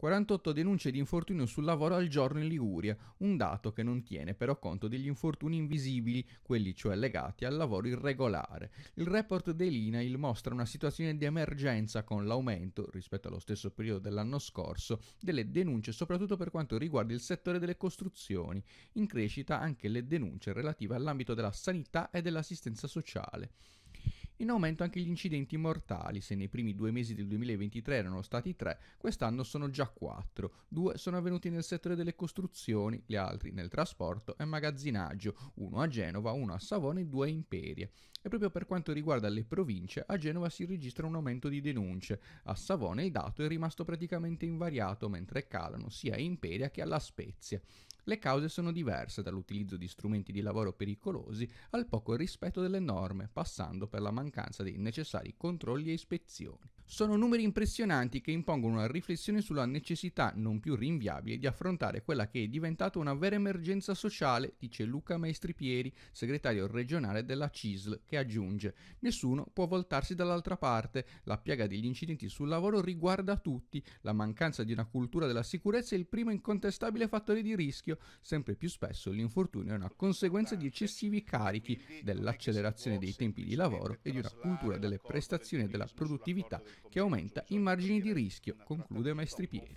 48 denunce di infortunio sul lavoro al giorno in Liguria, un dato che non tiene però conto degli infortuni invisibili, quelli cioè legati al lavoro irregolare. Il report dell'INAIL mostra una situazione di emergenza con l'aumento, rispetto allo stesso periodo dell'anno scorso, delle denunce soprattutto per quanto riguarda il settore delle costruzioni, in crescita anche le denunce relative all'ambito della sanità e dell'assistenza sociale. In aumento anche gli incidenti mortali, se nei primi due mesi del 2023 erano stati tre, quest'anno sono già quattro. Due sono avvenuti nel settore delle costruzioni, gli altri nel trasporto e magazzinaggio, uno a Genova, uno a Savona e due a Imperia. E proprio per quanto riguarda le province, a Genova si registra un aumento di denunce, a Savona il dato è rimasto praticamente invariato, mentre calano sia a Imperia che alla Spezia. Le cause sono diverse dall'utilizzo di strumenti di lavoro pericolosi al poco rispetto delle norme, passando per la mancanza dei necessari controlli e ispezioni. Sono numeri impressionanti che impongono una riflessione sulla necessità non più rinviabile di affrontare quella che è diventata una vera emergenza sociale, dice Luca Maestripieri, segretario regionale della CISL, che aggiunge Nessuno può voltarsi dall'altra parte, la piaga degli incidenti sul lavoro riguarda tutti, la mancanza di una cultura della sicurezza è il primo incontestabile fattore di rischio, sempre più spesso l'infortunio è una conseguenza di eccessivi carichi, dell'accelerazione dei tempi di lavoro e di una cultura delle prestazioni e della produttività che aumenta i margini di rischio, conclude Maestripieri.